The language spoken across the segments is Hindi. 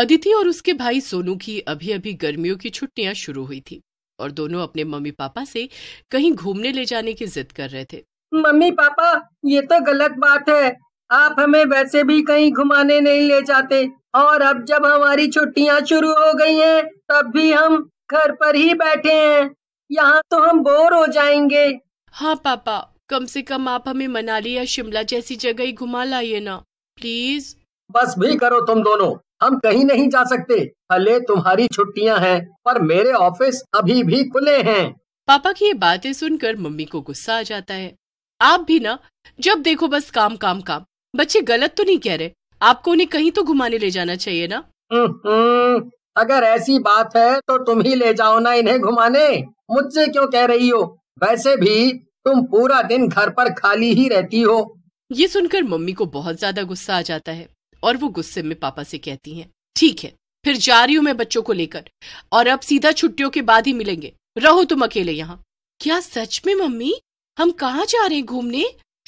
अदिति और उसके भाई सोनू की अभी अभी गर्मियों की छुट्टियां शुरू हुई थी और दोनों अपने मम्मी पापा से कहीं घूमने ले जाने की जिद कर रहे थे मम्मी पापा ये तो गलत बात है आप हमें वैसे भी कहीं घुमाने नहीं ले जाते और अब जब हमारी छुट्टियां शुरू हो गई हैं तब भी हम घर पर ही बैठे हैं यहाँ तो हम बोर हो जाएंगे हाँ पापा कम से कम आप हमें मनाली या शिमला जैसी जगह ही घुमा लाइए ना प्लीज बस भी करो तुम दोनों हम कहीं नहीं जा सकते भले तुम्हारी छुट्टियां हैं पर मेरे ऑफिस अभी भी खुले हैं पापा की ये बातें सुनकर मम्मी को गुस्सा आ जाता है आप भी ना जब देखो बस काम काम काम बच्चे गलत तो नहीं कह रहे आपको उन्हें कहीं तो घुमाने ले जाना चाहिए ना हम्म, अगर ऐसी बात है तो तुम ही ले जाओ ना इन्हें घुमाने मुझसे क्यों कह रही हो वैसे भी तुम पूरा दिन घर पर खाली ही रहती हो ये सुनकर मम्मी को बहुत ज्यादा गुस्सा आ जाता है और वो गुस्से में पापा से कहती हैं ठीक है फिर जा रही हूं मैं बच्चों को लेकर और अब सीधा छुट्टियों के बाद ही मिलेंगे रहो तुम अकेले यहाँ क्या सच में मम्मी हम कहाँ जा रहे हैं घूमने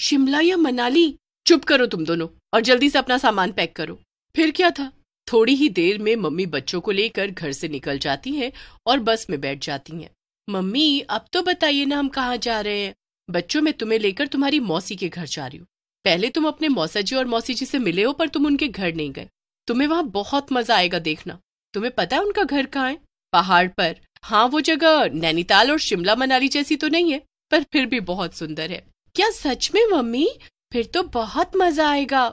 शिमला या मनाली चुप करो तुम दोनों और जल्दी से अपना सामान पैक करो फिर क्या था थोड़ी ही देर में मम्मी बच्चों को लेकर घर से निकल जाती हैं और बस में बैठ जाती हैं मम्मी अब तो बताइए ना हम कहाँ जा रहे हैं बच्चों मैं तुम्हें लेकर तुम्हारी मौसी के घर जा रही हूँ पहले तुम अपने मौसा जी और मौसी जी से मिले हो पर तुम उनके घर नहीं गए तुम्हें वहां बहुत मजा आएगा देखना तुम्हें पता है उनका घर कहाँ है पहाड़ पर हाँ वो जगह नैनीताल और शिमला मनाली जैसी तो नहीं है पर फिर भी बहुत सुंदर है क्या सच में मम्मी फिर तो बहुत मजा आएगा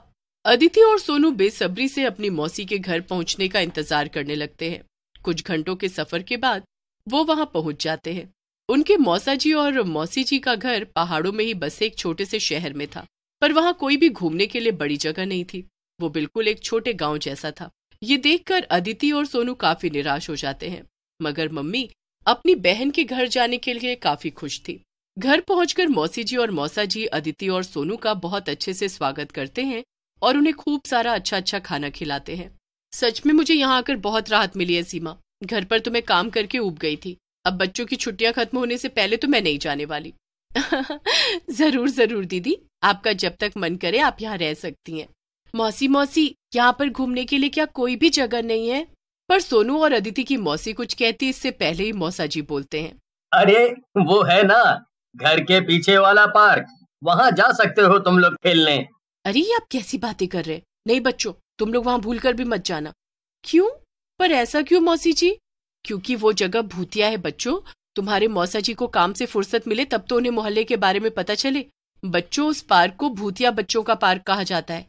अदिति और सोनू बेसब्री से अपनी मौसी के घर पहुंचने का इंतजार करने लगते हैं कुछ घंटों के सफर के बाद वो वहां पहुंच जाते हैं उनके मौसा जी और मौसी जी का घर पहाड़ों में ही बसे एक छोटे से शहर में था पर वहां कोई भी घूमने के लिए बड़ी जगह नहीं थी वो बिल्कुल एक छोटे गांव जैसा था ये देखकर अदिति और सोनू काफी निराश हो जाते हैं मगर मम्मी अपनी बहन के घर जाने के लिए काफी खुश थी घर पहुंचकर मौसी जी और मौसा जी अदिति और सोनू का बहुत अच्छे से स्वागत करते हैं और उन्हें खूब सारा अच्छा अच्छा खाना खिलाते हैं सच में मुझे यहाँ आकर बहुत राहत मिली है सीमा घर पर तो मैं काम करके उब गई थी अब बच्चों की छुट्टियां खत्म होने से पहले तो मैं नहीं जाने वाली जरूर जरूर दीदी आपका जब तक मन करे आप यहाँ रह सकती हैं मौसी मौसी यहाँ पर घूमने के लिए क्या कोई भी जगह नहीं है पर सोनू और अदिति की मौसी कुछ कहती इससे पहले ही मौसा जी बोलते हैं अरे वो है ना घर के पीछे वाला पार्क वहाँ जा सकते हो तुम लोग खेलने अरे आप कैसी बातें कर रहे नहीं बच्चों तुम लोग वहाँ भूल कर भी मत जाना क्यों पर ऐसा क्यों मौसी जी क्योंकि वो जगह भूतिया है बच्चों तुम्हारे मौसा जी को काम से फुर्सत मिले तब तो उन्हें मोहल्ले के बारे में पता चले बच्चों उस पार्क को भूतिया बच्चों का पार्क कहा जाता है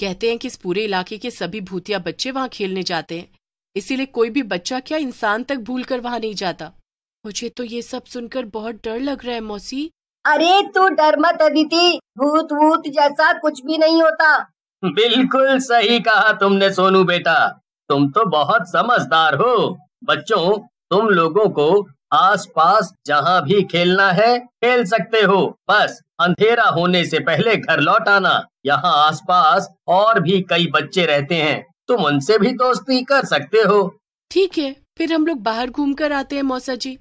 कहते हैं कि इस पूरे इलाके के सभी भूतिया बच्चे वहां खेलने जाते हैं इसीलिए कोई भी बच्चा क्या इंसान तक भूल कर वहां नहीं जाता मुझे तो ये सब सुनकर बहुत डर लग रहा है मौसी अरे तू डर मत अदिति भूत भूत जैसा कुछ भी नहीं होता बिल्कुल सही कहा तुमने सोनू बेटा तुम तो बहुत समझदार हो बच्चों तुम लोगों को आसपास जहाँ भी खेलना है खेल सकते हो बस अंधेरा होने से पहले घर लौट आना यहाँ आसपास और भी कई बच्चे रहते हैं तुम उनसे भी दोस्ती कर सकते हो ठीक है फिर हम लोग बाहर घूम कर आते हैं मौसा जी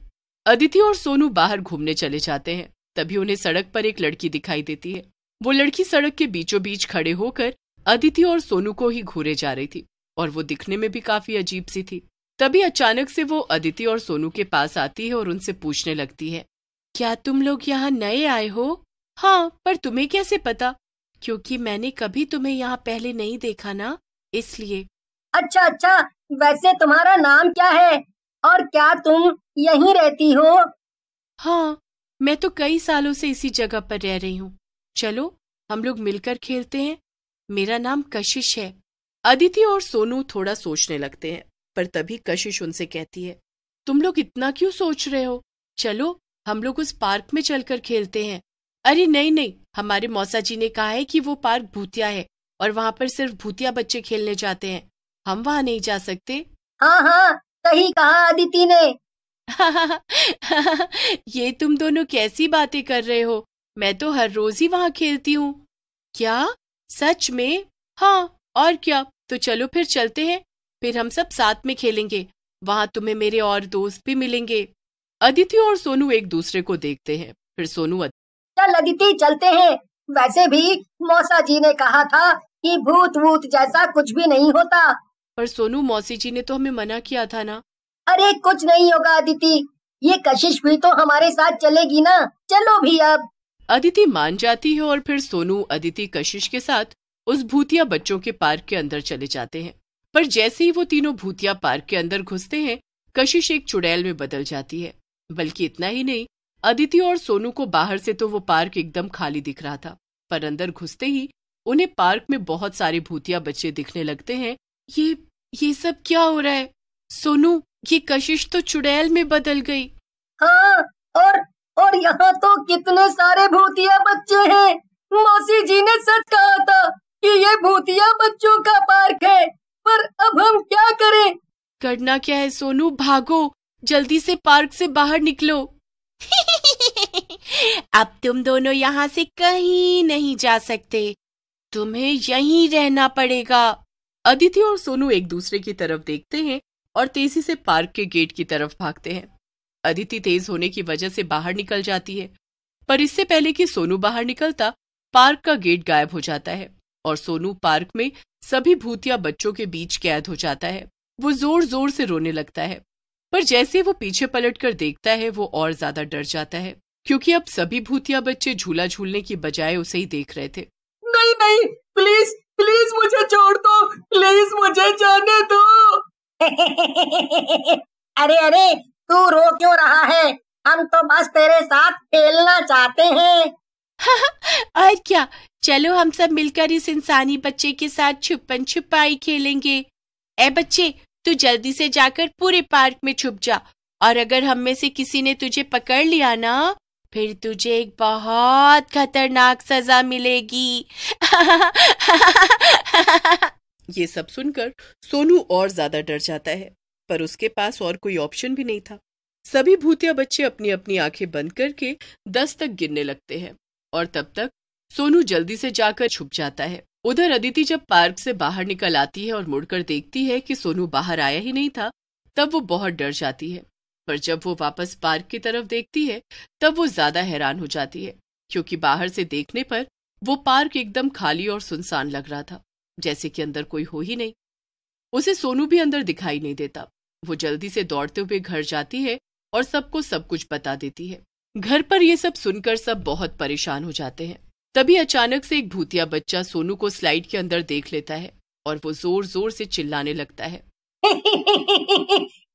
अदिति और सोनू बाहर घूमने चले जाते हैं तभी उन्हें सड़क पर एक लड़की दिखाई देती है वो लड़की सड़क के बीचों बीच खड़े होकर अदिति और सोनू को ही घूरे जा रही थी और वो दिखने में भी काफी अजीब सी थी तभी अचानक से वो अदिति और सोनू के पास आती है और उनसे पूछने लगती है क्या तुम लोग यहाँ नए आए हो हाँ पर तुम्हें कैसे पता क्योंकि मैंने कभी तुम्हें यहाँ पहले नहीं देखा ना इसलिए अच्छा अच्छा वैसे तुम्हारा नाम क्या है और क्या तुम यहीं रहती हो हाँ मैं तो कई सालों से इसी जगह पर रह रही हूँ चलो हम लोग मिलकर खेलते हैं मेरा नाम कशिश है अदिति और सोनू थोड़ा सोचने लगते हैं पर तभी कशिश उनसे कहती है तुम लोग इतना क्यों सोच रहे हो चलो हम लोग उस पार्क में चलकर खेलते हैं अरे नहीं नहीं हमारे मौसा जी ने कहा है कि वो पार्क भूतिया है और वहाँ पर सिर्फ भूतिया बच्चे खेलने जाते हैं हम वहाँ नहीं जा सकते हाँ हाँ सही कहा अदिति ने ये तुम दोनों कैसी बातें कर रहे हो मैं तो हर रोज ही वहाँ खेलती हूँ क्या सच में हाँ और क्या तो चलो फिर चलते हैं फिर हम सब साथ में खेलेंगे वहां तुम्हें मेरे और दोस्त भी मिलेंगे अदिति और सोनू एक दूसरे को देखते हैं फिर सोनू चल अदिति चलते हैं वैसे भी मौसा जी ने कहा था कि भूत वूत जैसा कुछ भी नहीं होता पर सोनू मौसी जी ने तो हमें मना किया था ना अरे कुछ नहीं होगा अदिति ये कशिश भी तो हमारे साथ चलेगी ना चलो भी अब अदिति मान जाती है और फिर सोनू अदिति कशिश के साथ उस भूतिया बच्चों के पार्क के अंदर चले जाते हैं पर जैसे ही वो तीनों भूतिया पार्क के अंदर घुसते हैं कशिश एक चुड़ैल में बदल जाती है बल्कि इतना ही नहीं अदिति और सोनू को बाहर से तो वो पार्क एकदम खाली दिख रहा था पर अंदर घुसते ही उन्हें पार्क में बहुत सारे भूतिया बच्चे दिखने लगते हैं ये ये सब क्या हो रहा है सोनू ये कशिश तो चुड़ैल में बदल गई हाँ और और यहाँ तो कितने सारे भूतिया बच्चे हैं मौसी जी ने सच कहा था कि ये भूतिया बच्चों का पार्क है पर अब हम क्या करें करना क्या है सोनू भागो जल्दी से पार्क से बाहर निकलो अब तुम दोनों यहाँ से कहीं नहीं जा सकते तुम्हें यहीं रहना पड़ेगा अदिति और सोनू एक दूसरे की तरफ देखते हैं और तेजी से पार्क के गेट की तरफ भागते हैं अदिति तेज होने की वजह से बाहर निकल जाती है पर इससे पहले कि सोनू बाहर निकलता पार्क का गेट गायब हो जाता है और सोनू पार्क में सभी भूतिया बच्चों के बीच कैद हो जाता है वो जोर जोर से रोने लगता है पर जैसे वो पीछे पलट कर देखता है वो और ज्यादा डर जाता है क्योंकि अब सभी भूतिया बच्चे झूला झूलने की बजाय उसे ही देख रहे थे नहीं नहीं प्लीज प्लीज मुझे छोड़ दो प्लीज मुझे जाने दो अरे अरे तू रो क्यों रहा है हम तो बस तेरे साथ खेलना चाहते हैं और क्या चलो हम सब मिलकर इस इंसानी बच्चे के साथ छुपन छुपाई खेलेंगे ए बच्चे तू जल्दी से जाकर पूरे पार्क में छुप जा और अगर हम में से किसी ने तुझे पकड़ लिया ना फिर तुझे एक बहुत खतरनाक सजा मिलेगी ये सब सुनकर सोनू और ज्यादा डर जाता है पर उसके पास और कोई ऑप्शन भी नहीं था सभी भूतिया बच्चे अपनी अपनी आंखें बंद करके दस तक गिरने लगते हैं और तब तक सोनू जल्दी से जाकर छुप जाता है उधर अदिति जब पार्क से बाहर निकल आती है और मुड़कर देखती है कि सोनू बाहर आया ही नहीं था तब वो बहुत डर जाती है पर जब वो वापस पार्क की तरफ देखती है तब वो ज्यादा हैरान हो जाती है क्योंकि बाहर से देखने पर वो पार्क एकदम खाली और सुनसान लग रहा था जैसे कि अंदर कोई हो ही नहीं उसे सोनू भी अंदर दिखाई नहीं देता वो जल्दी से दौड़ते हुए घर जाती है और सबको सब कुछ बता देती है घर पर यह सब सुनकर सब बहुत परेशान हो जाते हैं तभी अचानक से एक भूतिया बच्चा सोनू को स्लाइड के अंदर देख लेता है और वो जोर जोर से चिल्लाने लगता है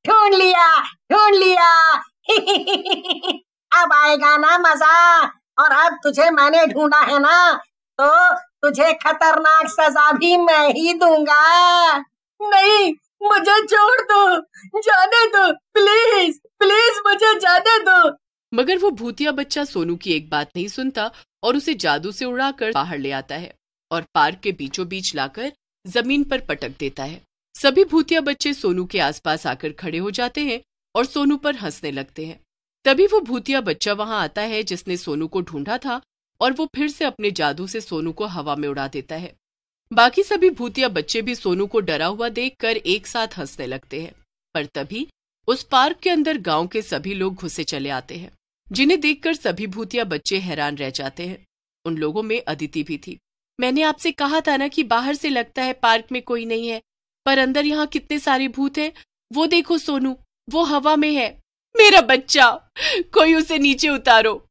ढूंढ लिया ढूंढ लिया अब आएगा ना मजा और अब तुझे मैंने ढूंढा है ना तो तुझे खतरनाक सजा भी मैं ही दूंगा नहीं मुझे छोड़ दो जाने दो प्लीज प्लीज मुझे जाने दो मगर वो भूतिया बच्चा सोनू की एक बात नहीं सुनता और उसे जादू से उड़ाकर बाहर ले आता है और पार्क के बीचों बीच लाकर जमीन पर पटक देता है सभी भूतिया बच्चे सोनू के आसपास आकर खड़े हो जाते हैं और सोनू पर हंसने लगते हैं तभी वो भूतिया बच्चा वहां आता है जिसने सोनू को ढूंढा था और वो फिर से अपने जादू से सोनू को हवा में उड़ा देता है बाकी सभी भूतिया बच्चे भी सोनू को डरा हुआ देखकर एक साथ हंसने लगते हैं पर तभी उस पार्क के अंदर गांव के सभी लोग घुसे चले आते हैं जिन्हें देखकर सभी भूतिया बच्चे हैरान रह जाते हैं उन लोगों में अदिति भी थी मैंने आपसे कहा था ना कि बाहर से लगता है पार्क में कोई नहीं है पर अंदर यहाँ कितने सारे भूत हैं वो देखो सोनू वो हवा में है मेरा बच्चा कोई उसे नीचे उतारो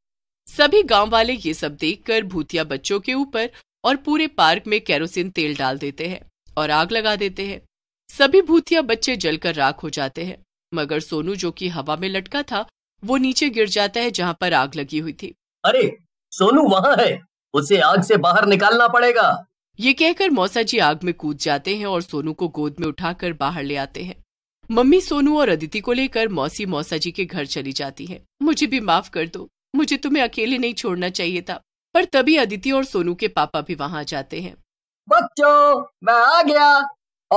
सभी गांव वाले ये सब देखकर भूतिया बच्चों के ऊपर और पूरे पार्क में कैरोसिन तेल डाल देते हैं और आग लगा देते हैं सभी भूतिया बच्चे जलकर राख हो जाते हैं मगर सोनू जो कि हवा में लटका था वो नीचे गिर जाता है जहाँ पर आग लगी हुई थी अरे सोनू वहाँ है उसे आग से बाहर निकालना पड़ेगा ये कहकर मौसा जी आग में कूद जाते हैं और सोनू को गोद में उठाकर बाहर ले आते हैं मम्मी सोनू और अदिति को लेकर मौसी मौसा जी के घर चली जाती है मुझे भी माफ कर दो मुझे तुम्हें अकेले नहीं छोड़ना चाहिए था पर तभी अदिति और सोनू के पापा भी वहाँ जाते हैं बच्चों मैं आ गया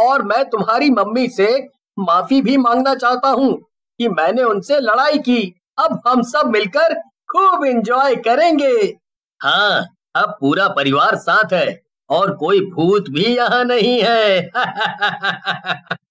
और मैं तुम्हारी मम्मी से माफी भी मांगना चाहता हूँ कि मैंने उनसे लड़ाई की अब हम सब मिलकर खूब एंजॉय करेंगे हाँ अब पूरा परिवार साथ है और कोई भूत भी यहाँ नहीं है